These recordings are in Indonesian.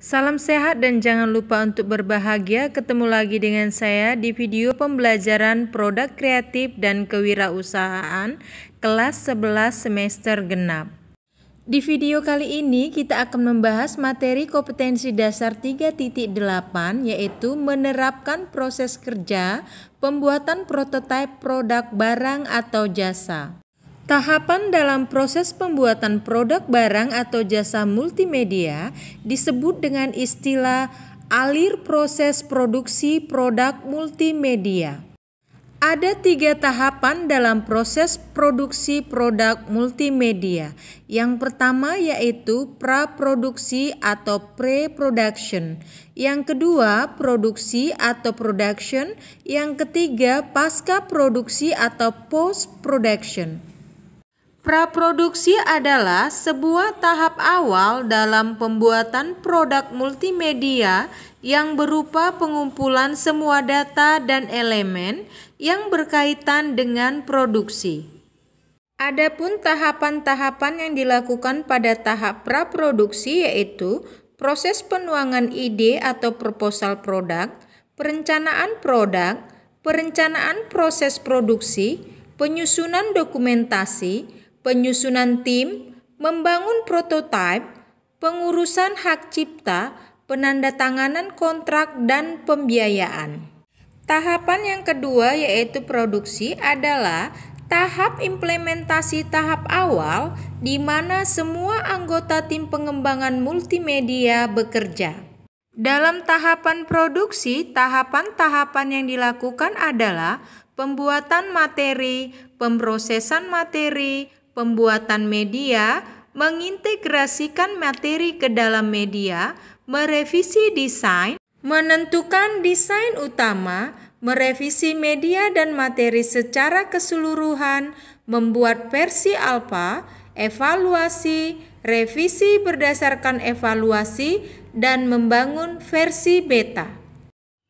Salam sehat dan jangan lupa untuk berbahagia. Ketemu lagi dengan saya di video pembelajaran produk kreatif dan kewirausahaan kelas 11 semester genap. Di video kali ini kita akan membahas materi kompetensi dasar 3.8 yaitu menerapkan proses kerja, pembuatan prototipe produk barang atau jasa. Tahapan dalam proses pembuatan produk barang atau jasa multimedia disebut dengan istilah alir proses produksi produk multimedia. Ada tiga tahapan dalam proses produksi produk multimedia. Yang pertama yaitu praproduksi atau pre-production. Yang kedua produksi atau production. Yang ketiga pasca produksi atau post-production. Praproduksi adalah sebuah tahap awal dalam pembuatan produk multimedia yang berupa pengumpulan semua data dan elemen yang berkaitan dengan produksi. Adapun tahapan-tahapan yang dilakukan pada tahap praproduksi yaitu proses penuangan ide atau proposal produk, perencanaan produk, perencanaan proses produksi, penyusunan dokumentasi, penyusunan tim, membangun prototipe, pengurusan hak cipta, penandatanganan kontrak, dan pembiayaan. Tahapan yang kedua yaitu produksi adalah tahap implementasi tahap awal di mana semua anggota tim pengembangan multimedia bekerja. Dalam tahapan produksi, tahapan-tahapan yang dilakukan adalah pembuatan materi, pemrosesan materi, pembuatan media, mengintegrasikan materi ke dalam media, merevisi desain, menentukan desain utama, merevisi media dan materi secara keseluruhan, membuat versi alfa, evaluasi, revisi berdasarkan evaluasi, dan membangun versi beta.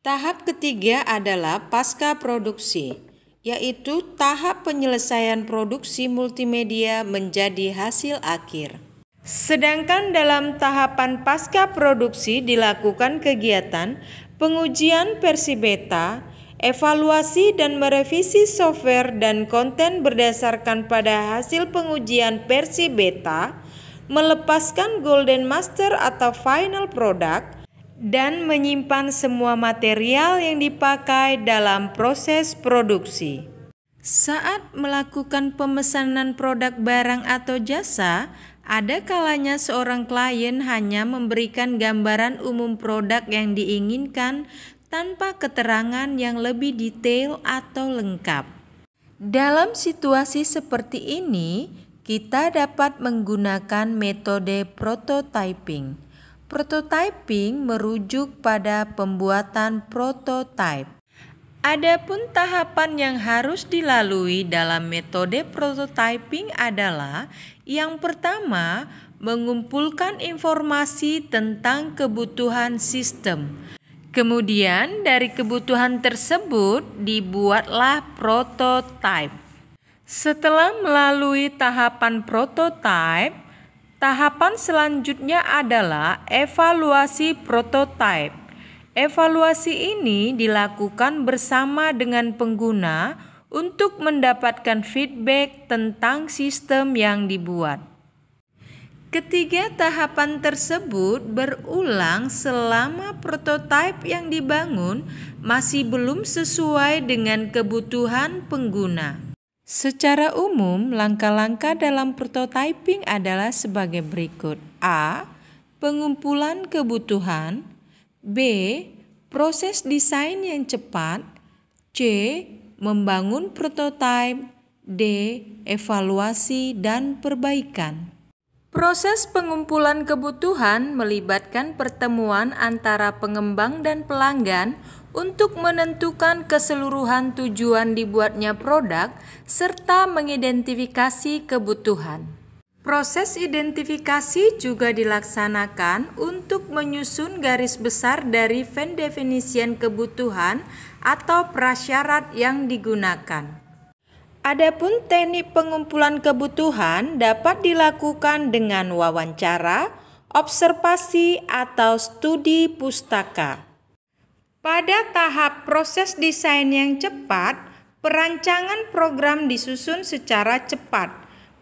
Tahap ketiga adalah pasca produksi yaitu tahap penyelesaian produksi multimedia menjadi hasil akhir. Sedangkan dalam tahapan pasca produksi dilakukan kegiatan pengujian versi beta, evaluasi dan merevisi software dan konten berdasarkan pada hasil pengujian versi beta, melepaskan golden master atau final product, dan menyimpan semua material yang dipakai dalam proses produksi. Saat melakukan pemesanan produk barang atau jasa, ada kalanya seorang klien hanya memberikan gambaran umum produk yang diinginkan tanpa keterangan yang lebih detail atau lengkap. Dalam situasi seperti ini, kita dapat menggunakan metode prototyping Prototyping merujuk pada pembuatan prototype. Adapun tahapan yang harus dilalui dalam metode prototyping adalah yang pertama, mengumpulkan informasi tentang kebutuhan sistem. Kemudian dari kebutuhan tersebut dibuatlah prototype. Setelah melalui tahapan prototype, Tahapan selanjutnya adalah evaluasi prototipe. Evaluasi ini dilakukan bersama dengan pengguna untuk mendapatkan feedback tentang sistem yang dibuat. Ketiga tahapan tersebut berulang selama prototipe yang dibangun masih belum sesuai dengan kebutuhan pengguna. Secara umum, langkah-langkah dalam prototyping adalah sebagai berikut: A. Pengumpulan kebutuhan, B. Proses desain yang cepat, C. Membangun prototipe, D. Evaluasi dan perbaikan. Proses pengumpulan kebutuhan melibatkan pertemuan antara pengembang dan pelanggan untuk menentukan keseluruhan tujuan dibuatnya produk serta mengidentifikasi kebutuhan. Proses identifikasi juga dilaksanakan untuk menyusun garis besar dari Venn definition kebutuhan atau prasyarat yang digunakan. Adapun teknik pengumpulan kebutuhan dapat dilakukan dengan wawancara, observasi, atau studi pustaka. Pada tahap proses desain yang cepat, perancangan program disusun secara cepat.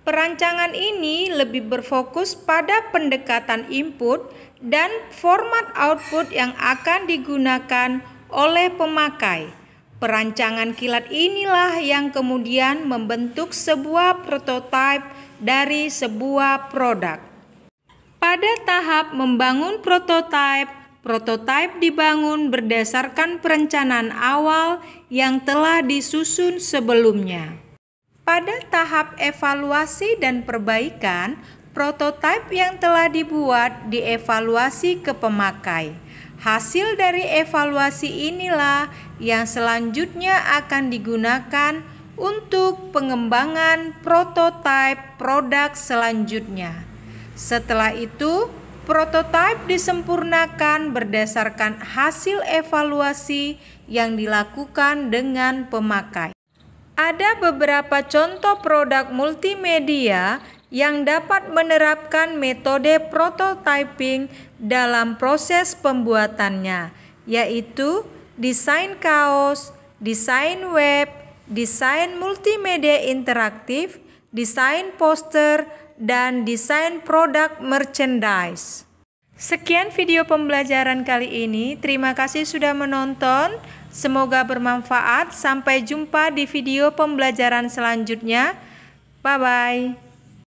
Perancangan ini lebih berfokus pada pendekatan input dan format output yang akan digunakan oleh pemakai. Perancangan kilat inilah yang kemudian membentuk sebuah prototipe dari sebuah produk. Pada tahap membangun prototipe, Prototipe dibangun berdasarkan perencanaan awal yang telah disusun sebelumnya. Pada tahap evaluasi dan perbaikan, prototipe yang telah dibuat dievaluasi ke pemakai. Hasil dari evaluasi inilah yang selanjutnya akan digunakan untuk pengembangan prototipe produk selanjutnya. Setelah itu, Prototipe disempurnakan berdasarkan hasil evaluasi yang dilakukan dengan pemakai. Ada beberapa contoh produk multimedia yang dapat menerapkan metode prototyping dalam proses pembuatannya, yaitu desain kaos, desain web, desain multimedia interaktif, desain poster, dan desain produk merchandise. Sekian video pembelajaran kali ini. Terima kasih sudah menonton. Semoga bermanfaat. Sampai jumpa di video pembelajaran selanjutnya. Bye bye.